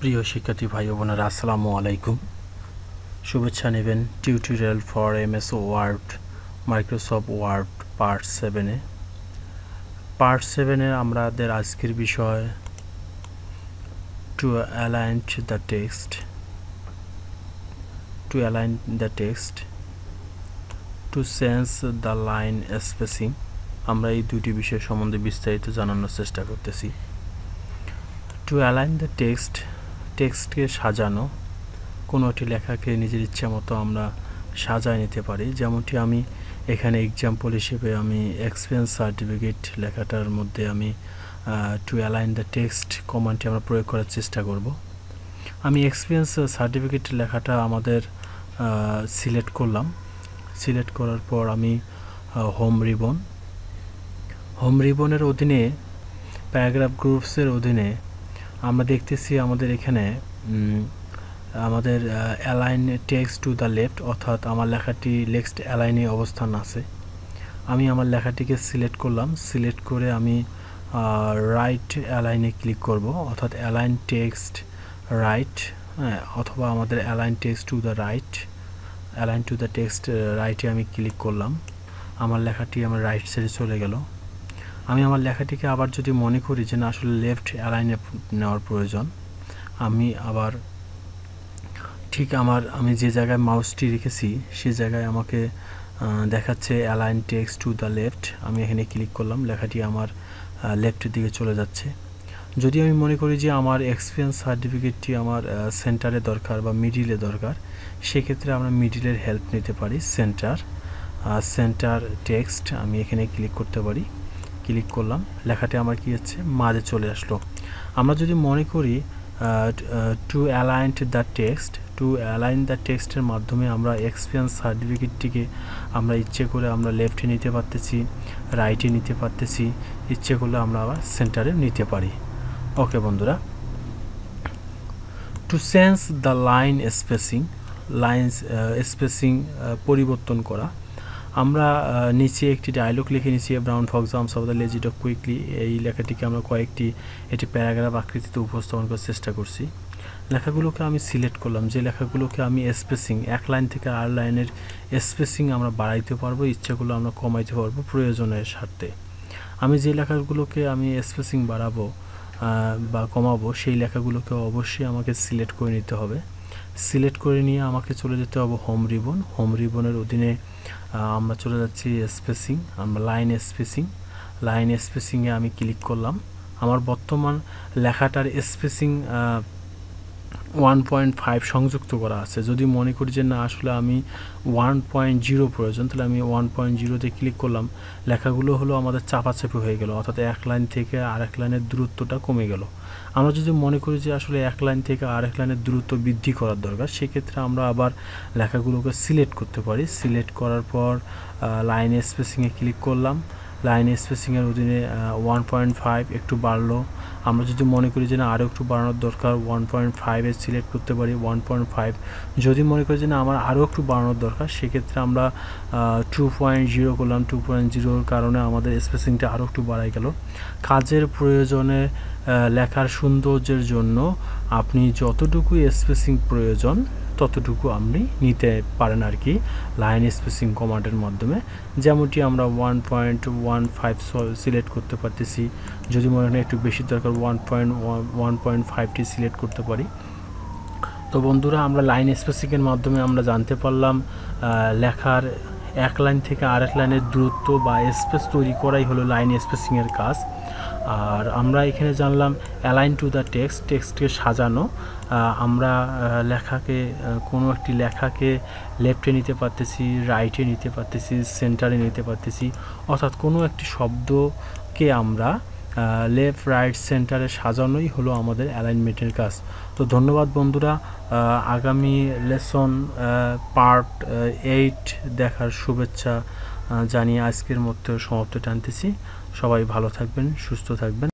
প্রিয় শিক্ষার্থী ভাই বোনেরা আসসালামু আলাইকুম শুভেচ্ছা নেবেন tutorial for M S word Microsoft Word part সেভেনে পার্ট সেভেনে আমাদের আজকের বিষয় to align the text to align the text to sense the line spacing আমরা এই দুটি বিষয় সম্বন্ধে বিস্তারিত জানানোর চেষ্টা করতেছি টু অ্যালাইন দ্য টেক্সট টেক্সটকে সাজানো কোনো একটি লেখাকে নিজের ইচ্ছা মতো আমরা সাজায় নিতে পারি যেমনটি আমি এখানে এক্সাম্পল হিসেবে আমি এক্সপেন্স সার্টিফিকেট লেখাটার মধ্যে আমি টু অ্যালাইন দ্য টেক্সট কমান্ডটি আমরা প্রয়োগ করার চেষ্টা করব আমি এক্সপেন্স সার্টিফিকেট লেখাটা আমাদের সিলেক্ট করলাম সিলেক্ট করার পর আমি হোম রিবন হোম রিবনের অধীনে প্যারাগ্রাফ গ্রুপসের অধীনে আমরা দেখতেছি আমাদের এখানে আমাদের align text to the left অর্থাৎ আমার লেখাটি লেক্সট অ্যালাইনে অবস্থান আছে আমি আমার লেখাটিকে সিলেক্ট করলাম সিলেক্ট করে আমি রাইট অ্যালাইনে ক্লিক করব অর্থাৎ অ্যালাইন টেক্সট রাইট হ্যাঁ অথবা আমাদের align text to the right align to the text রাইটে আমি ক্লিক করলাম আমার লেখাটি আমার রাইট সাইডে চলে গেল আমি আমার লেখাটিকে আবার যদি মনে করি যে না আসলে লেফট অ্যালাইনে নেওয়ার প্রয়োজন আমি আবার ঠিক আমার আমি যে জায়গায় মাউসটি রেখেছি সে জায়গায় আমাকে দেখাচ্ছে align text to the left আমি এখানে ক্লিক করলাম লেখাটি আমার লেফটের দিকে চলে যাচ্ছে যদি আমি মনে করি যে আমার এক্সপিরিয়েন্স সার্টিফিকেটটি আমার সেন্টারে দরকার বা মিডিলে দরকার সেক্ষেত্রে আমরা মিডিলের হেল্প নিতে পারি সেন্টার সেন্টার টেক্সট আমি এখানে ক্লিক করতে পারি ক্লিক করলাম লেখাটি আমার কি হচ্ছে মাঝে চলে আসলো আমরা যদি মনে করি টু অ্যালাইন্ট the text to align the টেক্সটের মাধ্যমে আমরা এক্সপিরিয়েন্স সার্টিফিকেটটিকে আমরা ইচ্ছে করে আমরা লেফটে নিতে পারতেছি রাইটে নিতে পারতেছি ইচ্ছে করলে আমরা আবার সেন্টারে নিতে পারি ওকে বন্ধুরা to sense the line spacing line spacing পরিবর্তন করা আমরা নিচে একটি ডায়লগ লিখে নিচ্ছি brown fox jumps of the lazy dog of quickly এই লেখাটিকে আমরা কয়েকটি একটি প্যারাগ্রাফ আকৃতিতে উপস্থাপন করার চেষ্টা করছি লেখাগুলোকে আমি সিলেক্ট করলাম যে লেখাগুলোকে আমি স্পেসিং এক লাইন থেকে আর লাইনের স্পেসিং আমরা বাড়াইতে পারবো ইচ্ছাগুলো আমরা কমাইতে পারবো প্রয়োজনের স্বার্থে আমি যে লেখাগুলোকে আমি স্পেসিং বাড়াবো বা কমাবো সেই লেখাগুলোকে অবশ্যই আমাকে সিলেক্ট করে নিতে হবে সিলেক্ট করে নিয়ে আমাকে চলে যেতে হবে হোম রিবন হোম রিবনের অধীনে আমরা চলে যাচ্ছি স্পেসিং আমরা লাইন স্পেসিং লাইন স্পেসিংয়ে আমি ক্লিক করলাম আমার বর্তমান লেখাটার স্পেসিং ওয়ান পয়েন্ট ফাইভ সংযুক্ত করা আছে যদি মনে করি যে না আসলে আমি ওয়ান পয়েন্ট জিরো প্রয়োজন তাহলে আমি ওয়ান পয়েন্ট জিরোতে ক্লিক করলাম লেখাগুলো হলো আমাদের চাপাচাপি হয়ে গেল অর্থাৎ এক লাইন থেকে আর এক লাইনের দূরত্বটা কমে গেল আমরা যদি মনে করি যে আসলে এক লাইন থেকে আর এক লাইনের দূরত্ব বৃদ্ধি করার দরকার সেক্ষেত্রে আমরা আবার লেখাগুলোকে সিলেক্ট করতে পারি সিলেক্ট করার পর লাইন স্পেসিংয়ে ক্লিক করলাম লাইন স্পেসিংয়ের অধীনে ওয়ান পয়েন্ট ফাইভ একটু বাড়লো আমরা যদি মনে করি যে না আরও একটু বাড়ানোর দরকার ওয়ান পয়েন্ট ফাইভে সিলেক্ট করতে পারি ওয়ান পয়েন্ট ফাইভ যদি মনে করি যে না আমার আরও একটু বাড়ানোর দরকার সেক্ষেত্রে আমরা টু পয়েন্ট জিরো করলাম টু পয়েন্ট জিরোর কারণে আমাদের স্পেসিংটা আরও একটু বাড়াই গেল কাজের প্রয়োজনে লেখার সৌন্দর্যের জন্য আপনি যতটুকু স্পেসিং প্রয়োজন ততটুকু আপনি নিতে পারেন আর কি লাইন স্পেসিং কমান্ডের মাধ্যমে যেমনটি আমরা one point one five select করতে পারতেছি যদি মনে হয় একটু বেশি দরকার ওয়ান পয়েন্ট ওয়ান পয়েন্ট ফাইভটি সিলেক্ট করতে পারি তো বন্ধুরা আমরা লাইন স্পেসিংয়ের মাধ্যমে আমরা জানতে পারলাম লেখার এক লাইন থেকে আরেক লাইনের দূরত্ব বা স্পেস তৈরি করাই হলো লাইন স্পেসিংয়ের কাজ আর আমরা এখানে জানলাম অ্যালাইন টু দ্য টেক্সট টেক্সটকে সাজানো আমরা লেখাকে কোনো একটি লেখাকে লেফটে নিতে পারতেছি রাইটে নিতে পারতেছি সেন্টারে নিতে পারতেছি অর্থাৎ কোনো একটি শব্দকে আমরা লেফট রাইট সেন্টারে সাজানোই হলো আমাদের অ্যালাইনমেন্টের কাজ তো ধন্যবাদ বন্ধুরা আগামী লেসন পার্ট এইট দেখার শুভেচ্ছা জানিয়ে আজকের মধ্যে সমাপ্ত টানতেছি সবাই ভালো থাকবেন সুস্থ থাকবেন